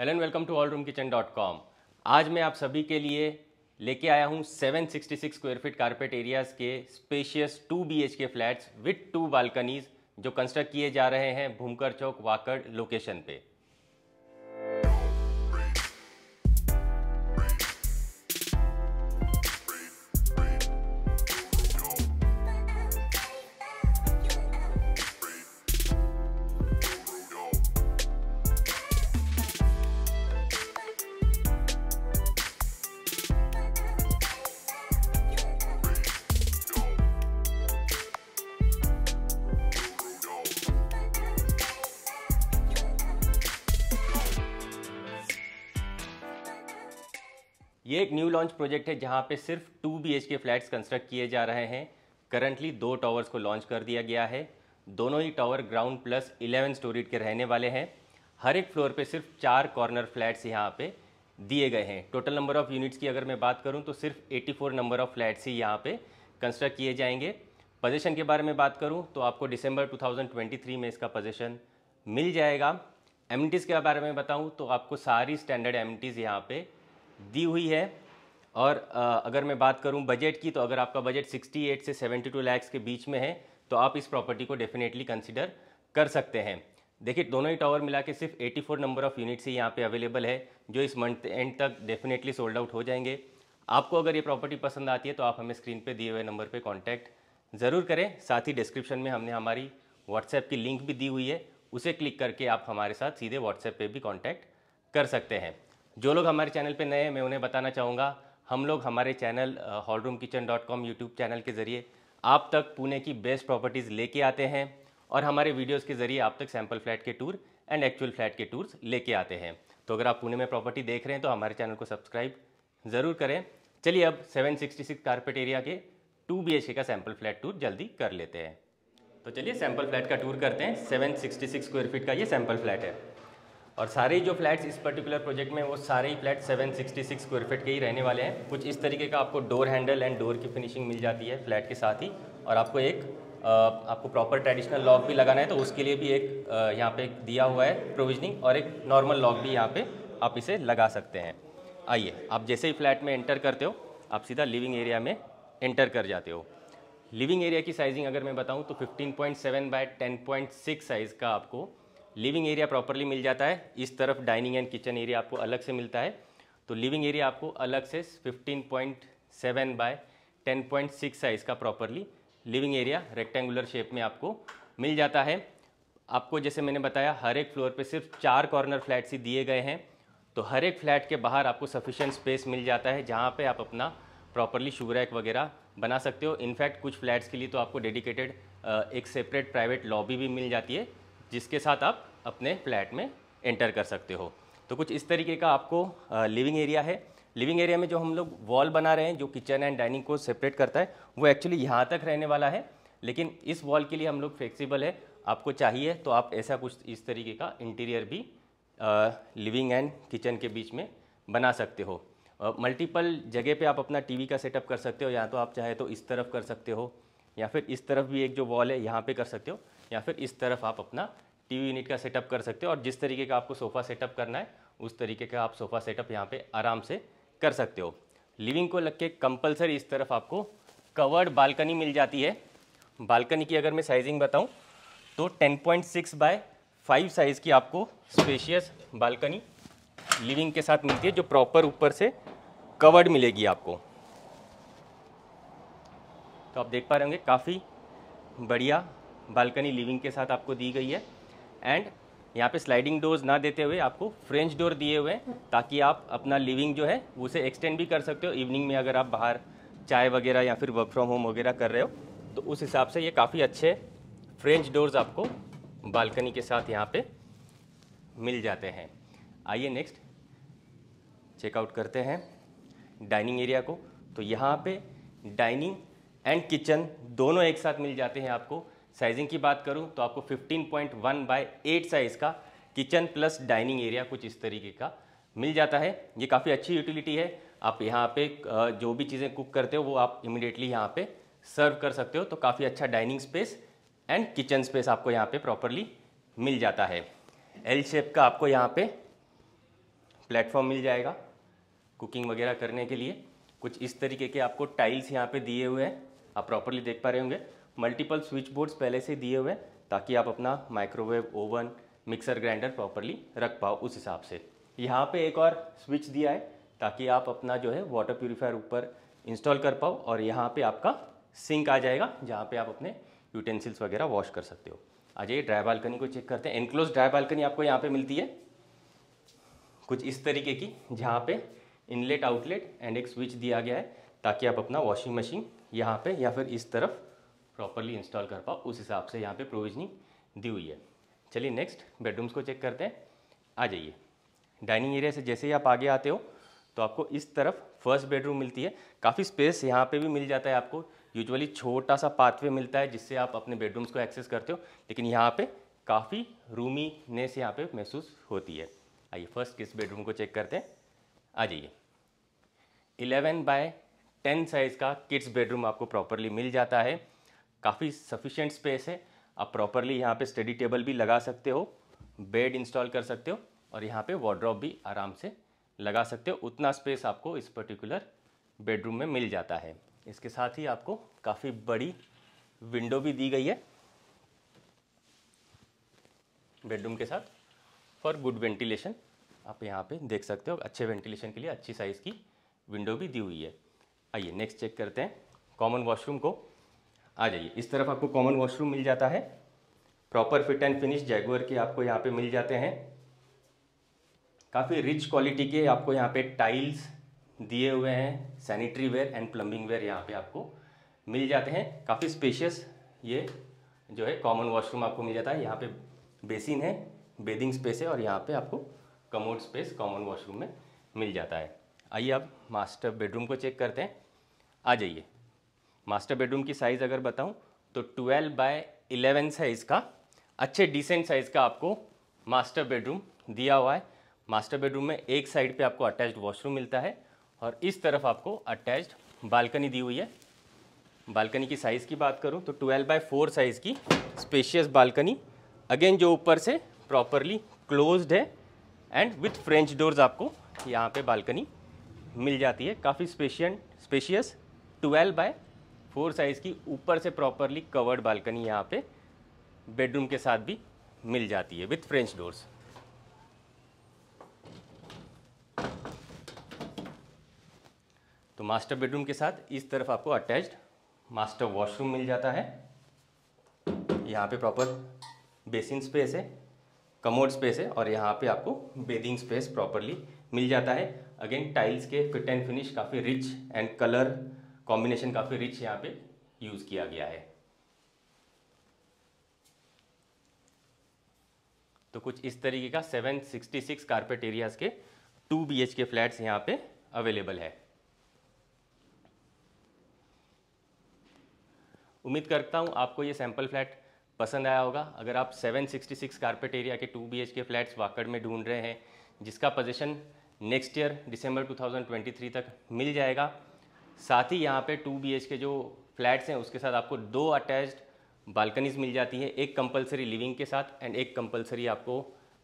hello and welcome to all room kitchen dot com आज मैं आप सभी के लिए लेके आया हूँ 766 स्क्वायर फीट कारपेट एरियाज के spacious two B H K flats with two balconies जो कंस्ट्रक्ट किए जा रहे हैं भूमकर चौक वाकड़ लोकेशन पे ये एक न्यू लॉन्च प्रोजेक्ट है जहाँ पे सिर्फ two B K flats construct किए जा रहे हैं करंटली दो टावर्स को लॉन्च कर दिया गया है दोनों ही tower ground plus eleven storeys के रहने वाले हैं हर एक फ्लोर पे सिर्फ चार कॉर्नर फ्लैट्स यहाँ पे दिए गए हैं टोटल नंबर ऑफ़ यूनिट्स की अगर मैं बात करूँ तो सिर्फ 84 नंबर ऑफ़ फ्लैट्स ही यहाँ पे कंस्ट्रक्ट किए जाएंगे पोजिशन के बारे में बात करूँ तो आपको दिसंबर 2023 में इसका पोजेशन मिल जाएगा एम के बारे में बताऊँ तो आपको सारी स्टैंडर्ड एम टीज़ यहाँ पे दी हुई है और अगर मैं बात करूं बजट की तो अगर आपका बजट 68 से 72 लैक्स के बीच में है तो आप इस प्रॉपर्टी को डेफिनेटली कंसिडर कर सकते हैं देखिए दोनों ही टावर मिला के सिर्फ 84 नंबर ऑफ़ यूनिट्स ही यहाँ पे अवेलेबल है जो इस मंथ एंड तक डेफिनेटली सोल्ड आउट हो जाएंगे आपको अगर ये प्रॉपर्टी पसंद आती है तो आप हमें स्क्रीन पे दिए हुए नंबर पे कांटेक्ट ज़रूर करें साथ ही डिस्क्रिप्शन में हमने हमारी व्हाट्सएप की लिंक भी दी हुई है उसे क्लिक करके आप हमारे साथ सीधे व्हाट्सएप पर भी कॉन्टैक्ट कर सकते हैं जो लोग हमारे चैनल पे नए हैं मैं उन्हें बताना चाहूँगा हम लोग हमारे channel hall room kitchen dot com YouTube channel के ज़रिए आप तक पुणे की बेस्ट प्रॉपर्टीज़ लेके आते हैं और हमारे वीडियोज़ के ज़रिए आप तक सैम्पल फ्लैट के टूर एंड एक्चुअल फ्लैट के टूर्स लेके आते हैं तो अगर आप पुणे में प्रॉपर्टी देख रहे हैं तो हमारे चैनल को सब्सक्राइब ज़रूर करें चलिए अब सेवन कारपेट एरिया के टू बी का सैम्पल फ्लैट टूर जल्दी कर लेते हैं तो चलिए सैम्पल फ्लैट का टूर करते हैं सेवन स्क्वायर फीट का ये सैम्पल फ्लैट है और सारे जो फ्लैट्स इस पर्टिकुलर प्रोजेक्ट में वो सारे ही फ्लैट 766 स्क्वायर फीट के ही रहने वाले हैं कुछ इस तरीके का आपको डोर हैंडल एंड डोर की फिनिशिंग मिल जाती है फ्लैट के साथ ही और आपको एक आपको प्रॉपर ट्रेडिशनल लॉक भी लगाना है तो उसके लिए भी एक यहाँ पे दिया हुआ है प्रोविजनिंग और एक नॉर्मल लॉक भी यहाँ पर आप इसे लगा सकते हैं आइए आप जैसे ही फ्लैट में एंटर करते हो आप सीधा लिविंग एरिया में एंटर कर जाते हो लिविंग एरिया की साइजिंग अगर मैं बताऊँ तो सेवन बाय 10.6 साइज़ का आपको लिविंग एरिया प्रॉपरली मिल जाता है इस तरफ डाइनिंग एंड किचन एरिया आपको अलग से मिलता है तो लिविंग एरिया आपको अलग से 15.7 बाय सिक्स साइज का properly living area rectangular shape में आपको मिल जाता है आपको जैसे मैंने बताया हर एक फ्लोर पे सिर्फ चार कॉर्नर फ्लैट्स ही दिए गए हैं तो हर एक फ्लैट के बाहर आपको सफिशेंट स्पेस मिल जाता है जहाँ पर आप अपना प्रॉपरली शुगर वगैरह बना सकते हो इनफैक्ट कुछ फ्लैट्स के लिए तो आपको डेडिकेटेड एक सेपरेट प्राइवेट लॉबी भी मिल जाती है जिसके साथ आप अपने फ्लैट में एंटर कर सकते हो तो कुछ इस तरीके का आपको लिविंग एरिया है लिविंग एरिया में जो हम लोग वॉल बना रहे हैं जो किचन एंड डाइनिंग को सेपरेट करता है वो एक्चुअली यहाँ तक रहने वाला है लेकिन इस वॉल के लिए हम लोग फ्लेक्सिबल है आपको चाहिए तो आप ऐसा कुछ इस तरीके का इंटीरियर भी लिविंग एंड किचन के बीच में बना सकते हो मल्टीपल जगह पे आप अपना टीवी का सेटअप कर सकते हो या तो आप चाहे तो इस तरफ कर सकते हो या फिर इस तरफ भी एक जो वॉल है यहाँ पे कर सकते हो या फिर इस तरफ आप अपना टीवी यूनिट का सेटअप कर सकते हो और जिस तरीके का आपको सोफ़ा सेटअप करना है उस तरीके का आप सोफ़ा सेटअप यहाँ पे आराम से कर सकते हो लिविंग को लग के कंपलसरी इस तरफ आपको कवर्ड बालकनी मिल जाती है बालकनी की अगर मैं साइजिंग बताऊँ तो 10.6 point six by five size की आपको स्पेशियस बालकनी लिविंग के साथ मिलती है जो प्रॉपर ऊपर से कवर्ड मिलेगी आपको तो आप देख पा रहे होंगे काफ़ी बढ़िया बालकनी लिविंग के साथ आपको दी गई है एंड यहाँ पे स्लाइडिंग डोर्स ना देते हुए आपको फ्रेंच डोर दिए हुए हैं ताकि आप अपना लिविंग जो है उसे एक्सटेंड भी कर सकते हो इवनिंग में अगर आप बाहर चाय वगैरह या फिर वर्क फ्रॉम होम वगैरह कर रहे हो तो उस हिसाब से ये काफ़ी अच्छे फ्रेंच डोर्स आपको बालकनी के साथ यहाँ पे मिल जाते हैं आइए नेक्स्ट चेकआउट करते हैं डाइनिंग एरिया को तो यहाँ पे डाइनिंग एंड किचन दोनों एक साथ मिल जाते हैं आपको साइजिंग की बात करूँ तो आपको 15.1 point one by eight size का किचन प्लस डाइनिंग एरिया कुछ इस तरीके का मिल जाता है ये काफ़ी अच्छी यूटिलिटी है आप यहाँ पे जो भी चीज़ें कुक करते हो वो आप इमिडिएटली यहाँ पे सर्व कर सकते हो तो काफ़ी अच्छा dining space and kitchen space आपको यहाँ पे प्रॉपरली मिल जाता है एल शेप का आपको यहाँ पे प्लेटफॉर्म मिल जाएगा कुकिंग वगैरह करने के लिए कुछ इस तरीके के आपको टाइल्स यहाँ पे दिए हुए हैं आप प्रॉपरली देख पा रहे होंगे मल्टीपल स्विच बोर्ड्स पहले से दिए हुए ताकि आप अपना microwave oven mixer grinder properly रख पाओ उस हिसाब से यहाँ पे एक और स्विच दिया है ताकि आप अपना जो है वाटर प्योरीफायर ऊपर इंस्टॉल कर पाओ और यहाँ पे आपका सिंक आ जाएगा जहाँ पे आप अपने यूटेंसिल्स वगैरह वॉश कर सकते हो आ जाइए ड्राई बालकनी को चेक करते हैं एनक्लोज ड्राई बालकनी आपको यहाँ पे मिलती है कुछ इस तरीके की जहाँ पे इनलेट आउटलेट एंड एक स्विच दिया गया है ताकि आप अपना वॉशिंग मशीन यहाँ पर या फिर इस तरफ प्रॉपरली इंस्टॉल कर पाओ उस हिसाब से यहाँ पे प्रोविजनिंग दी हुई है चलिए नेक्स्ट बेडरूम्स को चेक करते हैं आ जाइए डाइनिंग एरिया से जैसे ही आप आगे आते हो तो आपको इस तरफ फर्स्ट बेडरूम मिलती है काफ़ी स्पेस यहाँ पे भी मिल जाता है आपको यूजुअली छोटा सा पाथवे मिलता है जिससे आप अपने बेडरूम्स को एक्सेस करते हो लेकिन यहाँ पे काफ़ी रूमीनेस यहाँ पे महसूस होती है आइए फर्स्ट किस बेडरूम को चेक करते हैं आ जाइए इलेवन बाय टेन साइज़ का किड्स बेडरूम आपको प्रॉपरली मिल जाता है काफ़ी सफिशेंट स्पेस है आप प्रॉपरली यहाँ पे स्टडी टेबल भी लगा सकते हो बेड इंस्टॉल कर सकते हो और यहाँ पे वॉड्रॉप भी आराम से लगा सकते हो उतना स्पेस आपको इस पर्टिकुलर बेडरूम में मिल जाता है इसके साथ ही आपको काफ़ी बड़ी विंडो भी दी गई है बेडरूम के साथ फॉर गुड वेंटिलेशन आप यहाँ पे देख सकते हो अच्छे वेंटिलेशन के लिए अच्छी साइज़ की विंडो भी दी हुई है आइए नेक्स्ट चेक करते हैं कॉमन वॉशरूम को आ जाइए इस तरफ आपको कॉमन वॉशरूम मिल जाता है proper fit and finish Jaquar के आपको यहाँ पे मिल जाते हैं काफ़ी रिच क्वालिटी के आपको यहाँ पे टाइल्स दिए हुए हैं sanitary ware and plumbing ware यहाँ पे आपको मिल जाते हैं काफ़ी स्पेशियस ये जो है कॉमन वॉशरूम आपको मिल जाता है यहाँ पे बेसिन है बेदिंग स्पेस है और यहाँ पे आपको कमोड स्पेस कॉमन वॉशरूम में मिल जाता है आइए आप मास्टर बेडरूम को चेक करते हैं आ जाइए मास्टर बेडरूम की साइज़ अगर बताऊँ तो ट्वेल्व बाय 11 साइज़ का अच्छे डिसेंट साइज़ का आपको मास्टर बेडरूम दिया हुआ है मास्टर बेडरूम में एक साइड पे आपको अटैच्ड वॉशरूम मिलता है और इस तरफ आपको अटैच्ड बालकनी दी हुई है बालकनी की साइज़ की बात करूँ तो ट्वेल्व बाय फोर साइज़ की स्पेशियस बालकनी अगेन जो ऊपर से प्रॉपरली क्लोज्ड है एंड विथ फ्रेंच डोर्स आपको यहाँ पे बालकनी मिल जाती है काफ़ी spacious spacious twelve by four size की ऊपर से प्रॉपरली कवर्ड बालकनी यहाँ पे बेडरूम के साथ भी मिल जाती है विथ फ्रेंच डोर्स तो मास्टर बेडरूम के साथ इस तरफ आपको अटैच्ड मास्टर वॉशरूम मिल जाता है यहाँ पे प्रॉपर बेसिन स्पेस है कमोड स्पेस है और यहाँ पे आपको बेडिंग स्पेस प्रॉपरली मिल जाता है अगेन टाइल्स के फिट एंड फिनिश काफ़ी रिच एंड कलर कॉम्बिनेशन काफ़ी रिच यहाँ पे यूज़ किया गया है तो कुछ इस तरीके का 766 कारपेट एरियाज़ के 2 बीएचके फ्लैट्स यहाँ पे अवेलेबल है उम्मीद करता हूँ आपको ये सैम्पल फ्लैट पसंद आया होगा अगर आप 766 कारपेट एरिया के 2 बीएचके फ्लैट्स वाकड़ में ढूंढ रहे हैं जिसका पोजीशन नेक्स्ट ईयर दिसंबर 2023 तक मिल जाएगा साथ ही यहाँ पे टू बी के जो फ्लैट्स हैं उसके साथ आपको दो अटैच्ड बालकनीज मिल जाती है एक कंपलसरी लिविंग के साथ एंड एक कंपलसरी आपको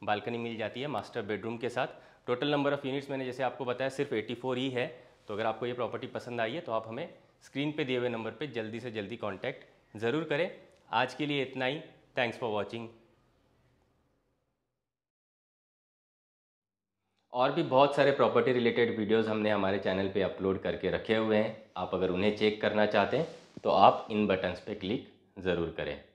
बालकनी मिल जाती है मास्टर बेडरूम के साथ टोटल नंबर ऑफ़ यूनिट्स मैंने जैसे आपको बताया सिर्फ 84 ही है तो अगर आपको ये प्रॉपर्टी पसंद आई है तो आप हमें स्क्रीन पे दिए हुए नंबर पे जल्दी से जल्दी कांटेक्ट ज़रूर करें आज के लिए इतना ही थैंक्स फॉर वॉचिंग और भी बहुत सारे प्रॉपर्टी रिलेटेड वीडियोस हमने हमारे चैनल पे अपलोड करके रखे हुए हैं आप अगर उन्हें चेक करना चाहते हैं तो आप इन बटन्स पे क्लिक ज़रूर करें